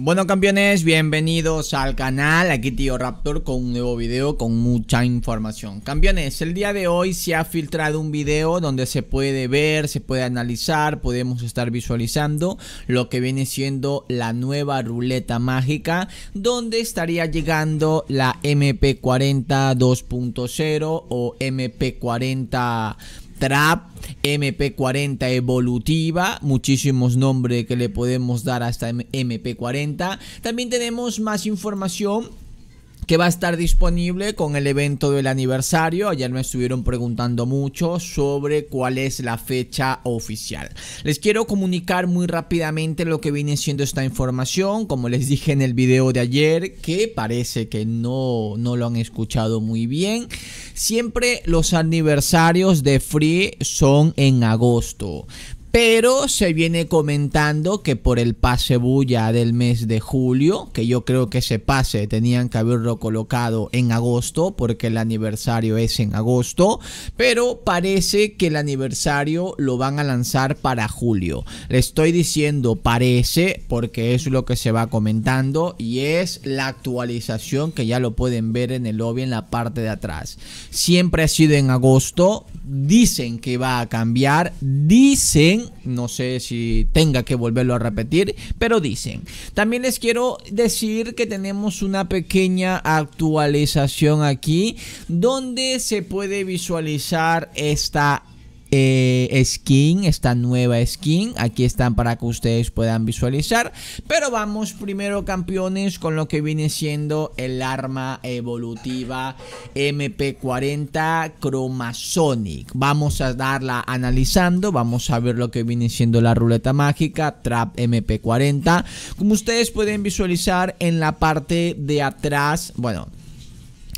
Bueno campeones, bienvenidos al canal, aquí Tío Raptor con un nuevo video con mucha información Campeones, el día de hoy se ha filtrado un video donde se puede ver, se puede analizar, podemos estar visualizando Lo que viene siendo la nueva ruleta mágica Donde estaría llegando la MP40 2.0 o MP40 trap, MP40 evolutiva, muchísimos nombres que le podemos dar a esta MP40. También tenemos más información que va a estar disponible con el evento del aniversario. Ayer me estuvieron preguntando mucho sobre cuál es la fecha oficial. Les quiero comunicar muy rápidamente lo que viene siendo esta información. Como les dije en el video de ayer, que parece que no, no lo han escuchado muy bien. Siempre los aniversarios de Free son en agosto. Pero se viene comentando que por el pase bulla del mes de julio, que yo creo que ese pase tenían que haberlo colocado en agosto, porque el aniversario es en agosto, pero parece que el aniversario lo van a lanzar para julio. Le estoy diciendo parece, porque es lo que se va comentando, y es la actualización que ya lo pueden ver en el lobby en la parte de atrás. Siempre ha sido en agosto, dicen que va a cambiar, dicen, no sé si tenga que volverlo a repetir, pero dicen. También les quiero decir que tenemos una pequeña actualización aquí donde se puede visualizar esta eh, skin, esta nueva skin. Aquí están para que ustedes puedan visualizar. Pero vamos primero, campeones, con lo que viene siendo el arma evolutiva MP40 Chromasonic. Vamos a darla analizando. Vamos a ver lo que viene siendo la ruleta mágica Trap MP40. Como ustedes pueden visualizar en la parte de atrás, bueno,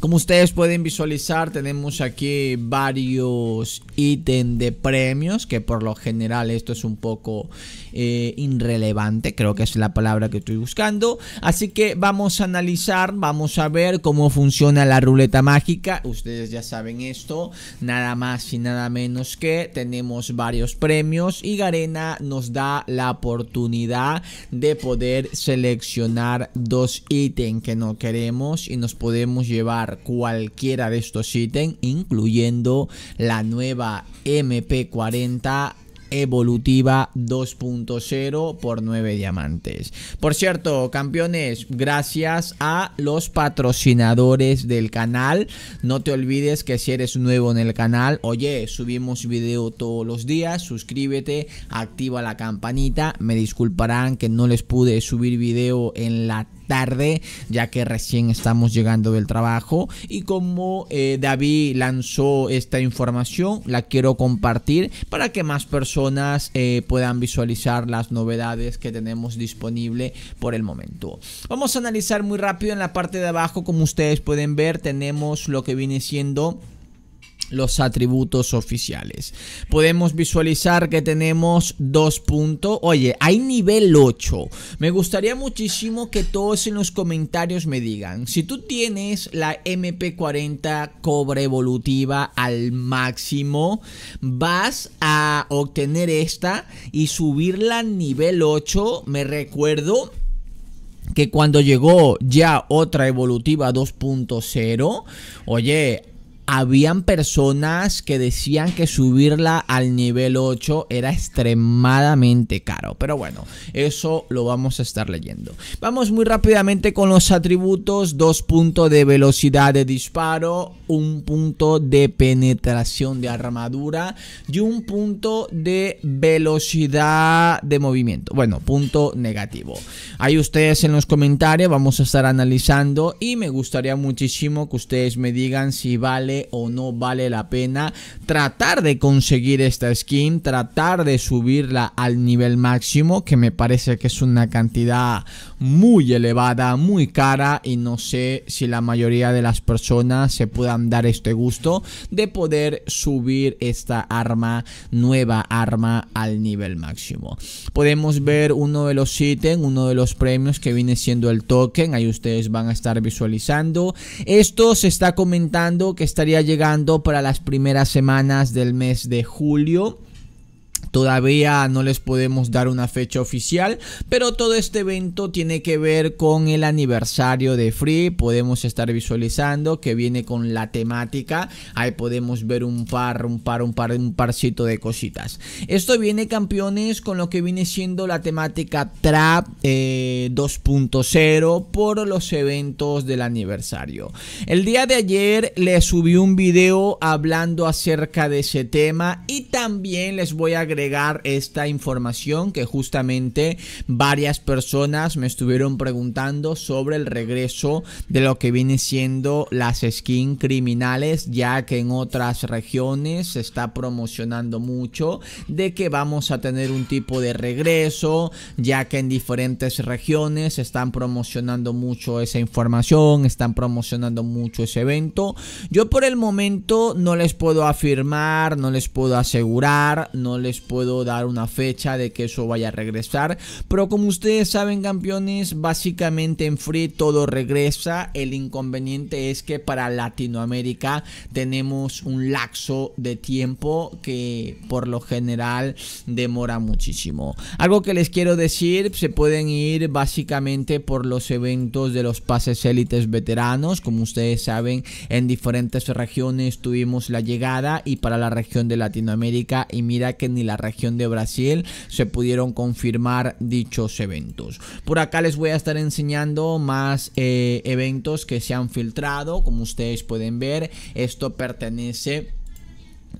como ustedes pueden visualizar, tenemos aquí varios ítems de premios, que por lo general esto es un poco eh, irrelevante, creo que es la palabra que estoy buscando. Así que vamos a analizar, vamos a ver cómo funciona la ruleta mágica. Ustedes ya saben esto, nada más y nada menos que tenemos varios premios y Garena nos da la oportunidad de poder seleccionar dos ítems que no queremos y nos podemos llevar cualquiera de estos ítems, incluyendo la nueva MP40 evolutiva 2.0 por 9 diamantes. Por cierto, campeones, gracias a los patrocinadores del canal. No te olvides que si eres nuevo en el canal, oye, subimos video todos los días, suscríbete, activa la campanita. Me disculparán que no les pude subir video en la tarde, ya que recién estamos llegando del trabajo. Y como eh, David lanzó esta información, la quiero compartir para que más personas eh, puedan visualizar las novedades que tenemos disponible por el momento. Vamos a analizar muy rápido en la parte de abajo, como ustedes pueden ver, tenemos lo que viene siendo los atributos oficiales. Podemos visualizar que tenemos dos puntos. Oye, hay nivel 8. Me gustaría muchísimo que todos en los comentarios me digan si tú tienes la MP40 cobre evolutiva al máximo, vas a obtener esta y subirla a nivel 8. Me recuerdo que cuando llegó ya otra evolutiva 2.0, oye, habían personas que decían que subirla al nivel 8 era extremadamente caro. Pero bueno, eso lo vamos a estar leyendo. Vamos muy rápidamente con los atributos. Dos puntos de velocidad de disparo un punto de penetración de armadura y un punto de velocidad de movimiento. Bueno, punto negativo. Ahí ustedes en los comentarios vamos a estar analizando y me gustaría muchísimo que ustedes me digan si vale o no vale la pena tratar de conseguir esta skin, tratar de subirla al nivel máximo, que me parece que es una cantidad muy elevada, muy cara y no sé si la mayoría de las personas se puedan dar este gusto de poder subir esta arma, nueva arma al nivel máximo. Podemos ver uno de los ítems, uno de los premios que viene siendo el token, ahí ustedes van a estar visualizando. Esto se está comentando que estaría llegando para las primeras semanas del mes de julio. Todavía no les podemos dar una fecha oficial, pero todo este evento tiene que ver con el aniversario de Free. Podemos estar visualizando que viene con la temática. Ahí podemos ver un par, un par, un par, un parcito de cositas. Esto viene, campeones, con lo que viene siendo la temática Trap 2.0 eh, por los eventos del aniversario. El día de ayer les subí un video hablando acerca de ese tema y también les voy a agregar esta información que justamente varias personas me estuvieron preguntando sobre el regreso de lo que viene siendo las skin criminales, ya que en otras regiones se está promocionando mucho de que vamos a tener un tipo de regreso, ya que en diferentes regiones están promocionando mucho esa información, están promocionando mucho ese evento. Yo por el momento no les puedo afirmar, no les puedo asegurar, no les puedo puedo dar una fecha de que eso vaya a regresar. Pero como ustedes saben, campeones, básicamente en Free todo regresa. El inconveniente es que para Latinoamérica tenemos un laxo de tiempo que por lo general demora muchísimo. Algo que les quiero decir, se pueden ir básicamente por los eventos de los pases élites veteranos. Como ustedes saben, en diferentes regiones tuvimos la llegada y para la región de Latinoamérica y mira que ni la región de Brasil se pudieron confirmar dichos eventos. Por acá les voy a estar enseñando más eh, eventos que se han filtrado, como ustedes pueden ver, esto pertenece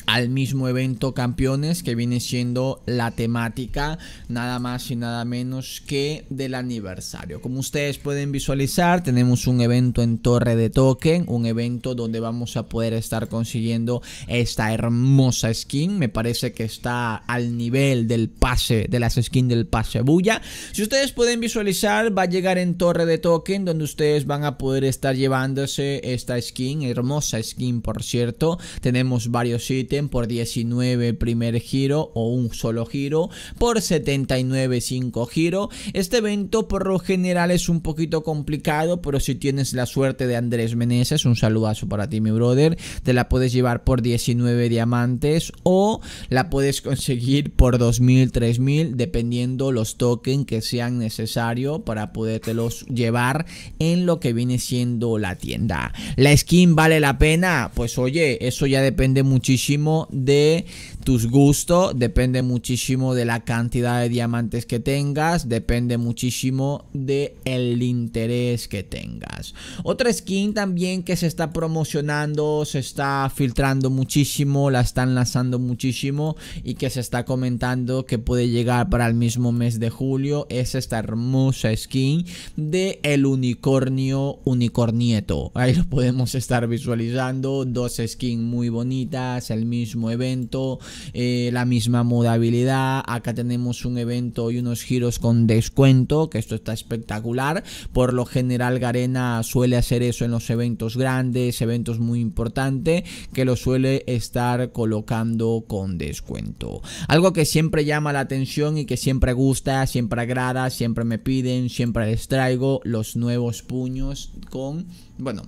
al mismo evento campeones que viene siendo la temática nada más y nada menos que del aniversario como ustedes pueden visualizar tenemos un evento en torre de token un evento donde vamos a poder estar consiguiendo esta hermosa skin me parece que está al nivel del pase de las skins del pase bulla si ustedes pueden visualizar va a llegar en torre de token donde ustedes van a poder estar llevándose esta skin hermosa skin por cierto tenemos varios sitios por 19 primer giro o un solo giro, por 79 5 giro. Este evento por lo general es un poquito complicado, pero si tienes la suerte de Andrés Meneses, un saludazo para ti mi brother, te la puedes llevar por 19 diamantes o la puedes conseguir por 2000, 3000, dependiendo los tokens que sean necesarios para podértelos llevar en lo que viene siendo la tienda. ¿La skin vale la pena? Pues oye, eso ya depende muchísimo de tus gustos, depende muchísimo de la cantidad de diamantes que tengas, depende muchísimo de el interés que tengas. Otra skin también que se está promocionando, se está filtrando muchísimo, la están lanzando muchísimo y que se está comentando que puede llegar para el mismo mes de julio es esta hermosa skin de el unicornio unicornieto. Ahí lo podemos estar visualizando, dos skins muy bonitas, el mismo evento, eh, la misma mudabilidad. Acá tenemos un evento y unos giros con descuento, que esto está espectacular. Por lo general, Garena suele hacer eso en los eventos grandes, eventos muy importantes, que lo suele estar colocando con descuento. Algo que siempre llama la atención y que siempre gusta, siempre agrada, siempre me piden, siempre les traigo los nuevos puños con, bueno,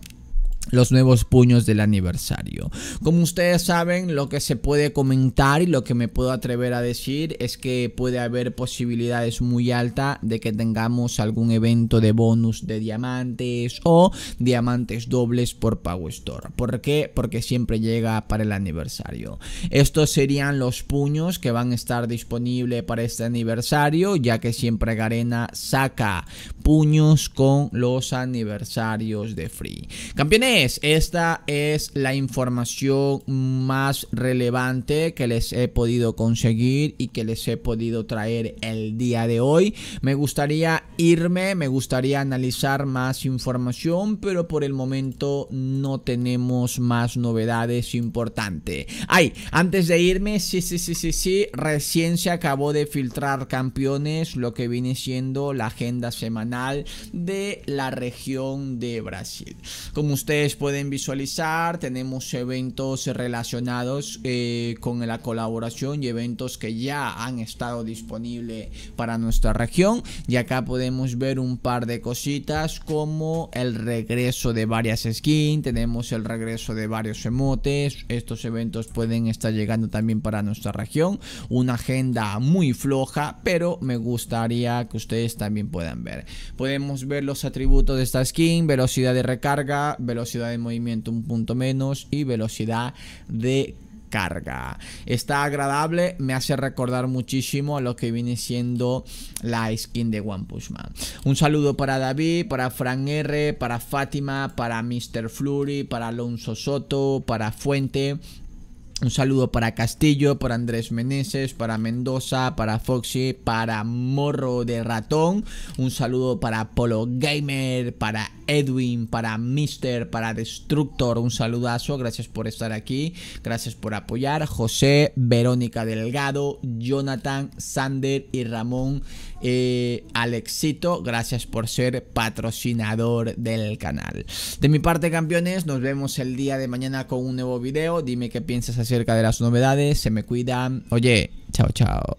los nuevos puños del aniversario. Como ustedes saben, lo que se puede comentar y lo que me puedo atrever a decir es que puede haber posibilidades muy altas de que tengamos algún evento de bonus de diamantes o diamantes dobles por Power Store. ¿Por qué? Porque siempre llega para el aniversario. Estos serían los puños que van a estar disponibles para este aniversario, ya que siempre Garena saca puños con los aniversarios de Free. Campeones esta es la información más relevante que les he podido conseguir y que les he podido traer el día de hoy. Me gustaría irme, me gustaría analizar más información, pero por el momento no tenemos más novedades importantes. Ay, antes de irme, sí, sí, sí, sí, sí, recién se acabó de filtrar campeones, lo que viene siendo la agenda semanal de la región de Brasil. Como ustedes pueden visualizar, tenemos eventos relacionados eh, con la colaboración y eventos que ya han estado disponibles para nuestra región. Y acá podemos ver un par de cositas como el regreso de varias skins, tenemos el regreso de varios emotes. Estos eventos pueden estar llegando también para nuestra región. Una agenda muy floja, pero me gustaría que ustedes también puedan ver. Podemos ver los atributos de esta skin, velocidad de recarga, velocidad de movimiento un punto menos y velocidad de carga. Está agradable, me hace recordar muchísimo a lo que viene siendo la skin de One Push Man. Un saludo para David, para Fran R, para Fátima, para Mr. Flurry, para Alonso Soto, para Fuente, un saludo para Castillo, para Andrés Meneses, para Mendoza, para Foxy, para Morro de Ratón. Un saludo para Polo Gamer, para Edwin, para Mister, para Destructor, un saludazo, gracias por estar aquí, gracias por apoyar, José, Verónica Delgado, Jonathan, Sander y Ramón eh, Alexito, gracias por ser patrocinador del canal. De mi parte, campeones, nos vemos el día de mañana con un nuevo video, dime qué piensas acerca de las novedades, se me cuidan, oye, chao, chao.